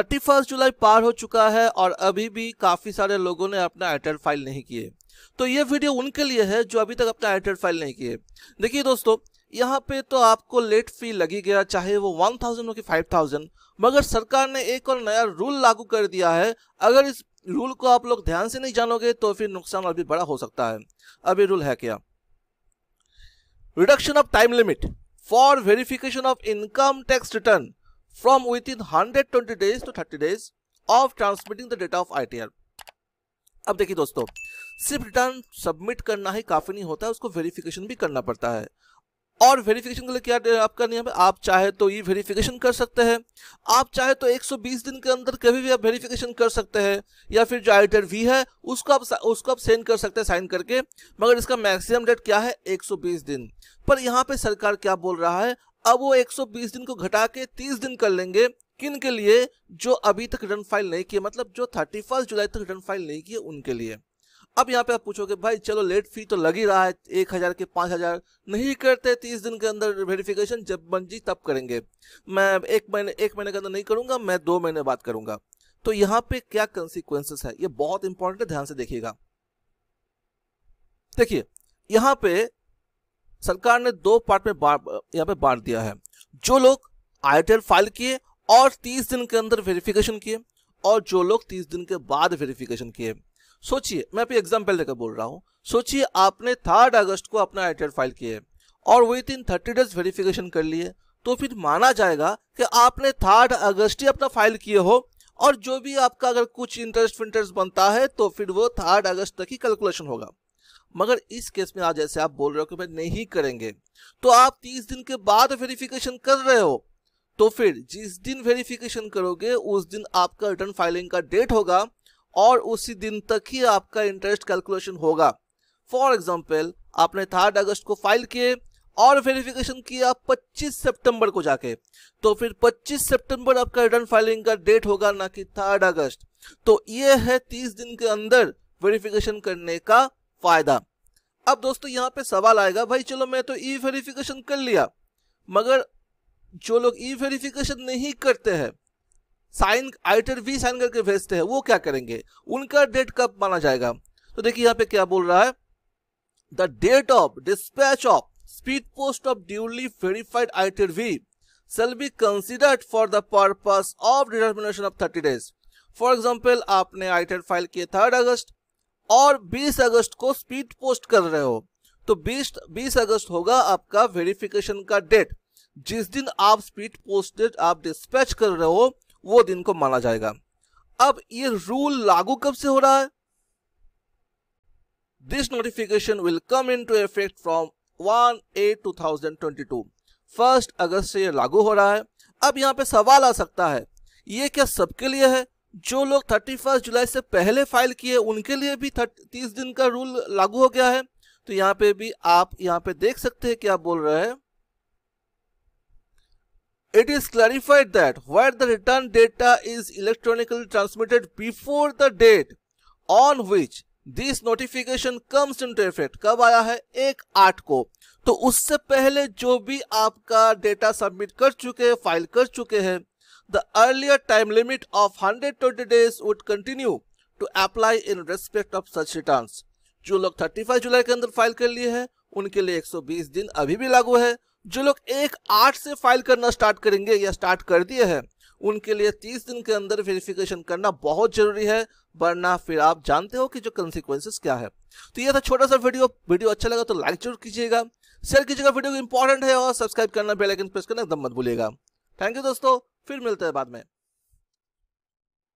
Thirty first जुलाई पार हो चुका है और अभी भी काफ़ी सारे लोगों ने अपना एयरटेल फाइल नहीं किए तो ये वीडियो उनके लिए है जो अभी तक अपना एयरटेल फाइल नहीं किए देखिए दोस्तों यहाँ पे तो आपको लेट फी लगी गया चाहे वो वन थाउजेंड हो कि फाइव थाउजेंड मगर सरकार ने एक और नया रूल लागू कर दिया है अगर इस रूल को आप लोग ध्यान से नहीं जानोगे तो फिर नुकसान और भी बड़ा हो सकता है अभी रूल है क्या reduction of time limit for verification of income tax return from within 120 days to 30 days of transmitting the data of ITR. अब देखिए दोस्तों सिर्फ रिटर्न सबमिट करना ही काफ़ी नहीं होता है उसको वेरिफिकेशन भी करना पड़ता है और वेरिफिकेशन के लिए क्या आपका नियम है आप चाहे तो ये वेरिफिकेशन कर सकते हैं आप चाहे तो 120 दिन के अंदर कभी भी आप वेरिफिकेशन कर सकते हैं या फिर जो आइटर वी है उसको आप उसको आप सेंड कर सकते हैं साइन करके मगर इसका मैक्सिमम डेट क्या है 120 दिन पर यहाँ पे सरकार क्या बोल रहा है अब वो 120 दिन को घटा के 30 दिन कर लेंगे किन के लिए जो अभी तक रिटर्न फाइल नहीं किए मतलब जो 31 जुलाई तक रिटर्न फाइल नहीं किए उनके लिए अब यहाँ पे आप पूछोगे भाई चलो लेट फी तो लग ही रहा है एक हज़ार के पाँच हज़ार नहीं करते तीस दिन के अंदर वेरिफिकेशन जब बन जी तब करेंगे मैं एक महीने एक महीने के अंदर नहीं करूँगा मैं दो महीने बाद करूँगा तो यहाँ पे क्या कंसिक्वेंसेस है ये बहुत इंपॉर्टेंट है ध्यान से देखिएगा देखिए यहाँ पे सरकार ने दो पार्ट में यहाँ पे बांट दिया है जो लोग आई फाइल किए और 30 दिन के अंदर वेरिफिकेशन किए और जो लोग 30 दिन के बाद वेरिफिकेशन किए सोचिए मैं अभी एग्जाम्पल लेकर बोल रहा हूँ सोचिए आपने थर्ड अगस्त को अपना आई फाइल किए और within thirty days verification कर लिए तो फिर माना जाएगा कि आपने थर्ड अगस्त ही अपना फाइल किए हो और जो भी आपका अगर कुछ इंटरेस्ट विंटरेस्ट बनता है तो फिर वो थर्ड अगस्त तक ही कैलकुलेशन होगा मगर इस केस में आज ऐसे आप बोल रहे हो कि भाई नहीं करेंगे तो आप तीस दिन के बाद वेरिफिकेशन कर रहे हो तो फिर जिस दिन वेरिफिकेशन करोगे उस दिन आपका रिटर्न फाइलिंग का डेट होगा और उसी दिन तक ही आपका इंटरेस्ट कैलकुलेशन होगा फॉर एग्जाम्पल आपने थर्ड अगस्त को फाइल किए और वेरिफिकेशन किया 25 सितंबर को जाके तो फिर 25 सितंबर आपका रिटर्न फाइलिंग का डेट होगा ना कि थर्ड अगस्त तो ये है 30 दिन के अंदर वेरिफिकेशन करने का फायदा अब दोस्तों यहाँ पे सवाल आएगा भाई चलो मैं तो ई e वेरिफिकेशन कर लिया मगर जो लोग ई e वेरिफिकेशन नहीं करते हैं साइन आइटर वी साइन करके भेजते हैं वो क्या करेंगे उनका डेट कब माना जाएगा तो देखिए यहाँ पे क्या बोल रहा है the date of dispatch of speed post of duly verified ITR V shall be considered for the purpose of determination of thirty days for example आपने आइटर फाइल किया थर्ड अगस्त और 20 अगस्त को स्पीड पोस्ट कर रहे हो तो 20 20 अगस्त होगा आपका वेरिफिकेशन का डेट जिस दिन आप स्पीड पोस्टेड आप डिस्पैच कर रहे हो वो दिन को माना जाएगा अब ये रूल लागू कब से हो रहा है this notification will come into effect from one eight two thousand twenty two first अगस्त से ये लागू हो रहा है अब यहाँ पे सवाल आ सकता है ये क्या सबके लिए है जो लोग 31 जुलाई से पहले फाइल किए उनके लिए भी 30 दिन का रूल लागू हो गया है तो यहाँ पे भी आप यहाँ पे देख सकते हैं क्या बोल रहे हैं it is clarified that where the return data is electronically transmitted before the date on which this notification comes in effect कब आया है एक आठ को तो उससे पहले जो भी आपका डेटा सबमिट कर चुके हैं फाइल कर चुके हैं The earlier time limit of 120 days would continue to apply in respect of such returns. जो लोग 35 जुलाई के अंदर फाइल कर लिए हैं उनके लिए 120 दिन अभी भी लागू है जो लोग एक आठ से फाइल करना स्टार्ट करेंगे या स्टार्ट कर दिए हैं उनके लिए 30 दिन के अंदर वेरिफिकेशन करना बहुत जरूरी है वरना फिर आप जानते हो कि जो कंसिक्वेंसेस क्या है तो ये था छोटा सा वीडियो वीडियो अच्छा लगा तो लाइक जरूर कीजिएगा शेयर कीजिएगा वीडियो इंपॉर्टेंट है और सब्सक्राइब करना बेलाइकन प्रेस करना एकदम मत भूलिएगा थैंक यू दोस्तों फिर मिलते हैं बाद में